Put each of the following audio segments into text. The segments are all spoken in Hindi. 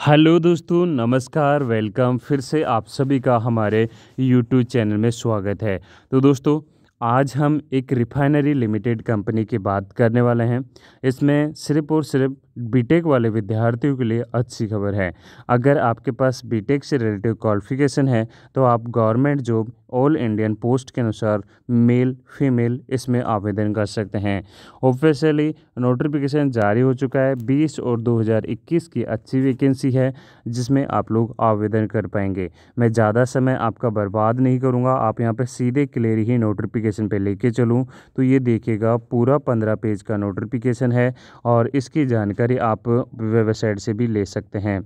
हेलो दोस्तों नमस्कार वेलकम फिर से आप सभी का हमारे यूट्यूब चैनल में स्वागत है तो दोस्तों आज हम एक रिफाइनरी लिमिटेड कंपनी की बात करने वाले हैं इसमें सिर्फ़ और सिर्फ बीटेक वाले विद्यार्थियों के लिए अच्छी खबर है अगर आपके पास बीटेक से रिलेटिव क्वालिफिकेशन है तो आप government job all Indian post के अनुसार मेल फीमेल इसमें आवेदन कर सकते हैं ऑफिशियली नोटिफिकेशन जारी हो चुका है 20 और 2021 की अच्छी वैकेंसी है जिसमें आप लोग आवेदन कर पाएंगे मैं ज़्यादा समय आपका बर्बाद नहीं करूँगा आप यहाँ पर सीधे क्लियर ही नोटिफिकेशन पर लेके चलूँ तो ये देखिएगा पूरा पंद्रह पेज का नोटिफिकेशन है और इसकी जानकारी जानकारी आप वेबसाइट से भी ले सकते हैं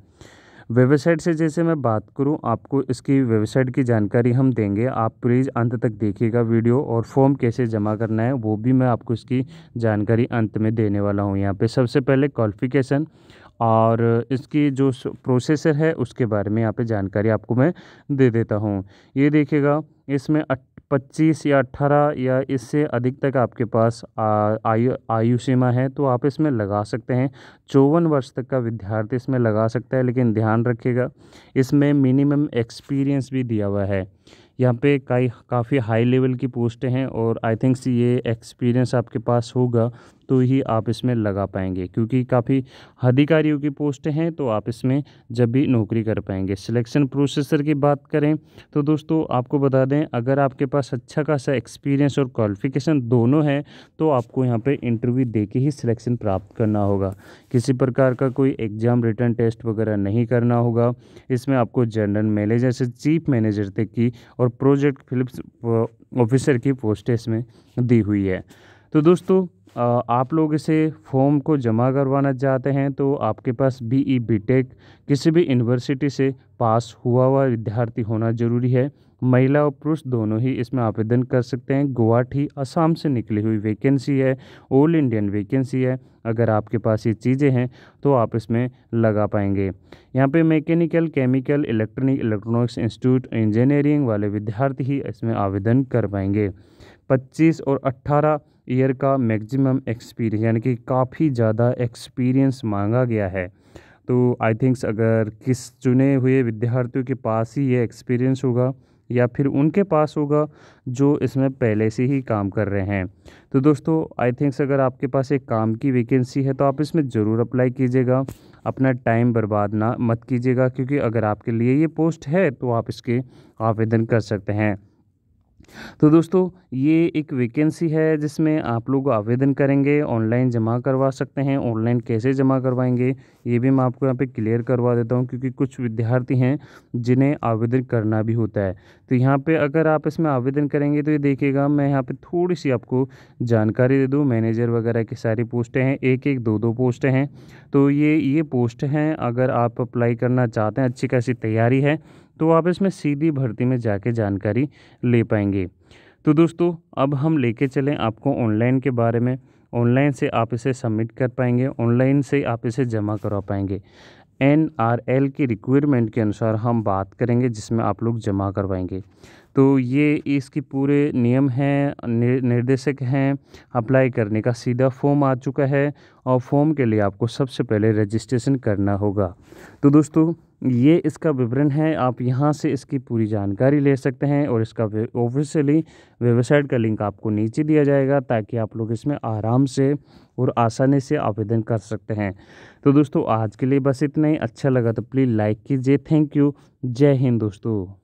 वेबसाइट से जैसे मैं बात करूं आपको इसकी वेबसाइट की जानकारी हम देंगे आप प्लीज़ अंत तक देखिएगा वीडियो और फॉर्म कैसे जमा करना है वो भी मैं आपको इसकी जानकारी अंत में देने वाला हूं यहां पे सबसे पहले क्वालिफिकेशन और इसकी जो प्रोसेसर है उसके बारे में यहाँ पे जानकारी आपको मैं दे देता हूँ ये देखिएगा इसमें पच्चीस या अट्ठारह या इससे अधिक तक आपके पास आयु आयु सीमा है तो आप इसमें लगा सकते हैं चौवन वर्ष तक का विद्यार्थी इसमें लगा सकता है लेकिन ध्यान रखिएगा इसमें मिनिमम एक्सपीरियंस भी दिया हुआ है यहाँ पे कई काफ़ी हाई लेवल की पोस्टें हैं और आई थिंक ये एक्सपीरियंस आपके पास होगा तो ही आप इसमें लगा पाएंगे क्योंकि काफ़ी अधिकारियों की पोस्ट हैं तो आप इसमें जब भी नौकरी कर पाएंगे सिलेक्शन प्रोसेसर की बात करें तो दोस्तों आपको बता दें अगर आपके पास अच्छा खासा एक्सपीरियंस और क्वालिफिकेशन दोनों है तो आपको यहाँ पर इंटरव्यू दे के ही सिलेक्शन प्राप्त करना होगा किसी प्रकार का कोई एग्ज़ाम रिटर्न टेस्ट वगैरह नहीं करना होगा इसमें आपको जनरल मैनेजर से चीफ मैनेजर तक की और प्रोजेक्ट फिलिप्स ऑफिसर की पोस्ट इसमें दी हुई है तो दोस्तों आप लोग इसे फॉर्म को जमा करवाना चाहते हैं तो आपके पास बी ई बी टेक किसी भी यूनिवर्सिटी से पास हुआ हुआ विद्यार्थी होना ज़रूरी है महिला और पुरुष दोनों ही इसमें आवेदन कर सकते हैं गुवाहाटी असम से निकली हुई वैकेंसी है ऑल इंडियन वैकेंसी है अगर आपके पास ये चीज़ें हैं तो आप इसमें लगा पाएंगे यहाँ पे mechanical chemical electronic electronics institute engineering वाले विद्यार्थी ही इसमें आवेदन कर पाएंगे पच्चीस और अट्ठारह ईयर का मैक्सिमम एक्सपीरियंस यानी कि काफ़ी ज़्यादा एक्सपीरियंस मांगा गया है तो आई थिंक्स अगर किस चुने हुए विद्यार्थियों के पास ही ये एक्सपीरियंस होगा या फिर उनके पास होगा जो इसमें पहले से ही काम कर रहे हैं तो दोस्तों आई थिंक्स अगर आपके पास एक काम की वैकेंसी है तो आप इसमें ज़रूर अप्लाई कीजिएगा अपना टाइम बर्बाद ना मत कीजिएगा क्योंकि अगर आपके लिए ये पोस्ट है तो आप इसके आवेदन कर सकते हैं तो दोस्तों ये एक वैकेंसी है जिसमें आप लोग आवेदन करेंगे ऑनलाइन जमा करवा सकते हैं ऑनलाइन कैसे जमा करवाएंगे ये भी मैं आपको यहाँ पे क्लियर करवा देता हूँ क्योंकि कुछ विद्यार्थी हैं जिन्हें आवेदन करना भी होता है तो यहाँ पे अगर आप इसमें आवेदन करेंगे तो ये देखिएगा मैं यहाँ पर थोड़ी सी आपको जानकारी दे दूँ मैनेजर वगैरह की सारी पोस्टें हैं एक एक दो दो पोस्ट हैं तो ये ये पोस्ट हैं अगर आप अप्लाई करना चाहते हैं अच्छी खासी तैयारी है तो आप इसमें सीधी भर्ती में जाके जानकारी ले पाएंगे तो दोस्तों अब हम लेके चलें आपको ऑनलाइन के बारे में ऑनलाइन से आप इसे सबमिट कर पाएंगे ऑनलाइन से आप इसे जमा करवा पाएंगे एन आर एल की रिक्वायरमेंट के अनुसार हम बात करेंगे जिसमें आप लोग जमा करवाएंगे तो ये इसकी पूरे नियम हैं निर्देशक हैं अप्लाई करने का सीधा फॉर्म आ चुका है और फॉर्म के लिए आपको सबसे पहले रजिस्ट्रेशन करना होगा तो दोस्तों ये इसका विवरण है आप यहाँ से इसकी पूरी जानकारी ले सकते हैं और इसका ऑफिशियली वेबसाइट का लिंक आपको नीचे दिया जाएगा ताकि आप लोग इसमें आराम से और आसानी से आवेदन कर सकते हैं तो दोस्तों आज के लिए बस इतना ही अच्छा लगा तो प्लीज़ लाइक कीजिए थैंक यू जय हिंद दोस्तों